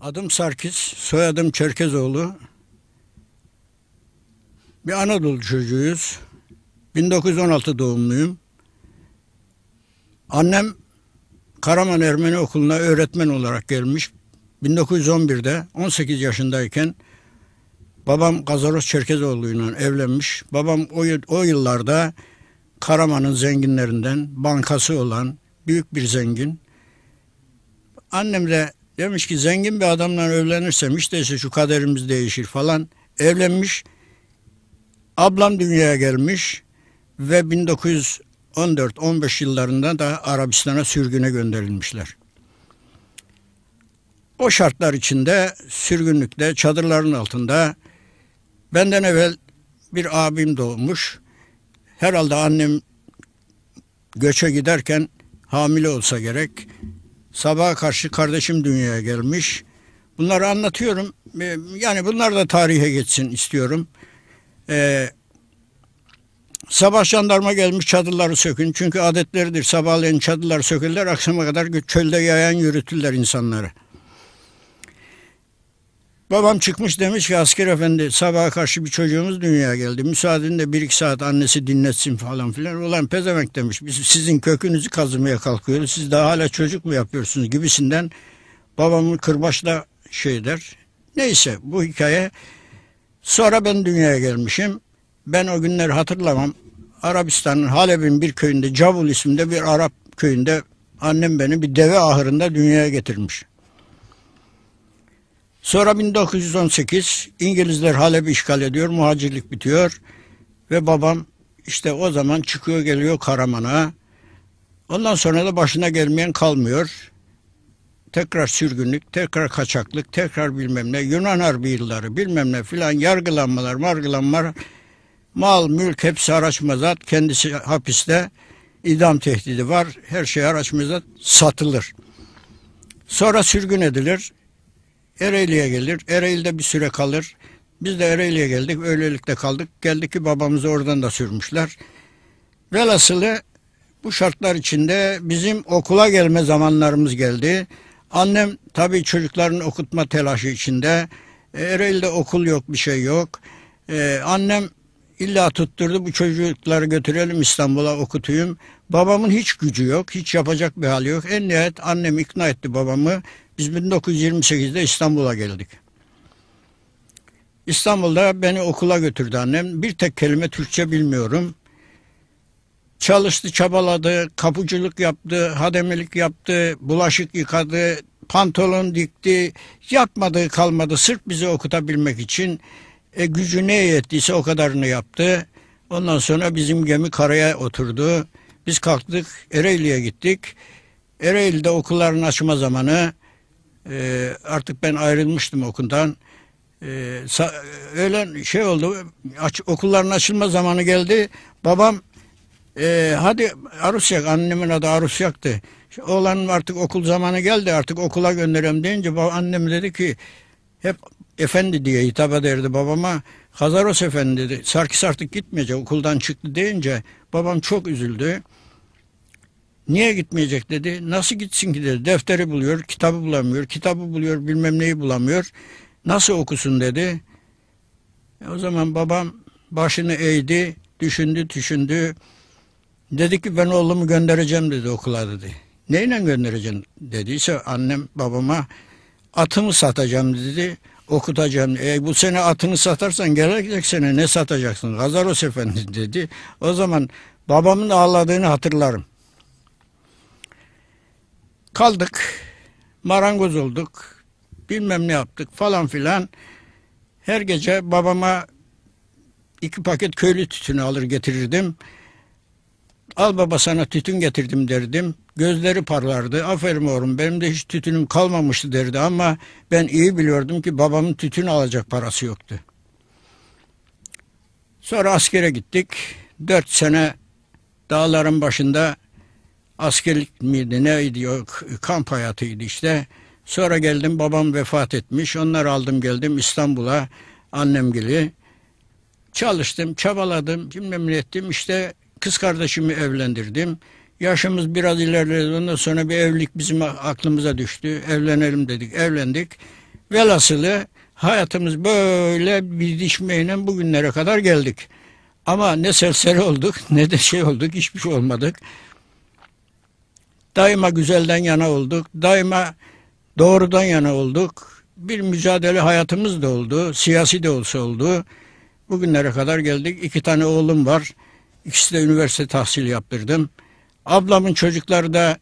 Adım Sarkis, soyadım Çerkezoğlu. Bir Anadolu çocuğuyuz. 1916 doğumluyum. Annem Karaman Ermeni Okulu'na öğretmen olarak gelmiş. 1911'de 18 yaşındayken babam Gazaros Çerkezoğlu'yla evlenmiş. Babam o, o yıllarda Karaman'ın zenginlerinden bankası olan büyük bir zengin. Annem de Demiş ki zengin bir adamla evlenirsem işte ise şu kaderimiz değişir falan. Evlenmiş. Ablam dünyaya gelmiş ve 1914 15 yıllarında da Arabistan'a sürgüne gönderilmişler. O şartlar içinde sürgünlükte çadırların altında benden evvel bir abim doğmuş. Herhalde annem göçe giderken hamile olsa gerek Sabaha karşı kardeşim dünyaya gelmiş. Bunları anlatıyorum. Ee, yani bunlar da tarihe geçsin istiyorum. Ee, sabah jandarma gelmiş çadırları sökün. Çünkü adetleridir. Sabahleyin çadırlar sökülürler. Akşama kadar çölde yayan yürütürler insanları. Babam çıkmış demiş ki asker efendi sabaha karşı bir çocuğumuz dünyaya geldi. Müsaadenle bir iki saat annesi dinletsin falan filan. Ulan pezevenk demiş biz sizin kökünüzü kazımaya kalkıyoruz. Siz daha hala çocuk mu yapıyorsunuz gibisinden babamın kırbaçla şey der. Neyse bu hikaye. Sonra ben dünyaya gelmişim. Ben o günleri hatırlamam. Arabistan'ın Halep'in bir köyünde Cavul isminde bir Arap köyünde annem beni bir deve ahırında dünyaya getirmiş. Sonra 1918 İngilizler Halep işgal ediyor, muhacirlik bitiyor ve babam işte o zaman çıkıyor geliyor Karaman'a. Ondan sonra da başına gelmeyen kalmıyor. Tekrar sürgünlük, tekrar kaçaklık, tekrar bilmem ne, Yunan harbi yılları bilmem ne filan yargılanmalar, margılanmalar. Mal, mülk hepsi araç mazat, kendisi hapiste idam tehdidi var. Her şey araç mazat satılır. Sonra sürgün edilir. Ereğli'ye gelir. Ereğli'de bir süre kalır. Biz de Ereğli'ye geldik. Öylelikle kaldık. Geldik ki babamızı oradan da sürmüşler. Velhasılı bu şartlar içinde bizim okula gelme zamanlarımız geldi. Annem tabii çocukların okutma telaşı içinde. E, Ereğli'de okul yok, bir şey yok. Ee, annem illa tutturdu bu çocukları götürelim İstanbul'a okutayım. Babamın hiç gücü yok, hiç yapacak bir hali yok. En nihayet annem ikna etti babamı. Biz 1928'de İstanbul'a geldik. İstanbul'da beni okula götürdü annem. Bir tek kelime Türkçe bilmiyorum. Çalıştı, çabaladı, kapıcılık yaptı, hademelik yaptı, bulaşık yıkadı, pantolon dikti. Yapmadığı kalmadı sırf bizi okutabilmek için. E, gücü ne yettiyse o kadarını yaptı. Ondan sonra bizim gemi karaya oturdu. Biz kalktık, Ereğli'ye gittik. Ereğli'de okulların açma zamanı ee, artık ben ayrılmıştım okundan E, ee, öğlen şey oldu, aç, okulların açılma zamanı geldi. Babam e, hadi Arusyak, annemin adı Arusyak'tı. oğlan artık okul zamanı geldi, artık okula gönderem deyince bab, annem dedi ki hep efendi diye hitap ederdi babama. Hazaros efendi dedi, Sarkis artık gitmeyecek, okuldan çıktı deyince babam çok üzüldü. Niye gitmeyecek dedi. Nasıl gitsin ki dedi. Defteri buluyor, kitabı bulamıyor, kitabı buluyor, bilmem neyi bulamıyor. Nasıl okusun dedi. E o zaman babam başını eğdi, düşündü, düşündü. Dedi ki ben oğlumu göndereceğim dedi okula dedi. Neyle göndereceğim dediyse annem babama atımı satacağım dedi. Okutacağım. E bu sene atını satarsan gelecek sene ne satacaksın? Gazaros Efendi dedi. O zaman babamın ağladığını hatırlarım kaldık, marangoz olduk, bilmem ne yaptık falan filan. Her gece babama iki paket köylü tütünü alır getirirdim. Al baba sana tütün getirdim derdim. Gözleri parlardı. Aferin oğlum benim de hiç tütünüm kalmamıştı derdi ama ben iyi biliyordum ki babamın tütün alacak parası yoktu. Sonra askere gittik. Dört sene dağların başında askerlik miydi neydi yok kamp hayatıydı işte. Sonra geldim babam vefat etmiş. Onları aldım geldim İstanbul'a annem gibi. Çalıştım, çabaladım, bilmem ne ettim. İşte kız kardeşimi evlendirdim. Yaşımız biraz ilerledi. Ondan sonra bir evlilik bizim aklımıza düştü. Evlenelim dedik, evlendik. Velhasılı hayatımız böyle bir bilişmeyle bugünlere kadar geldik. Ama ne serseri olduk ne de şey olduk hiçbir şey olmadık. Daima güzelden yana olduk. Daima doğrudan yana olduk. Bir mücadele hayatımız da oldu. Siyasi de olsa oldu. Bugünlere kadar geldik. İki tane oğlum var. ikisi de üniversite tahsil yaptırdım. Ablamın çocukları da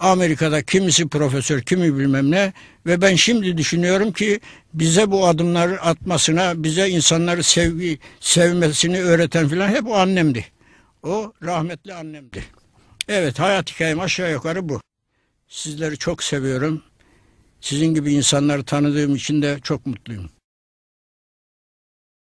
Amerika'da kimisi profesör, kimi bilmem ne ve ben şimdi düşünüyorum ki bize bu adımları atmasına, bize insanları sevgi, sevmesini öğreten filan hep o annemdi. O rahmetli annemdi. Evet hayat hikayem aşağı yukarı bu. Sizleri çok seviyorum. Sizin gibi insanları tanıdığım için de çok mutluyum.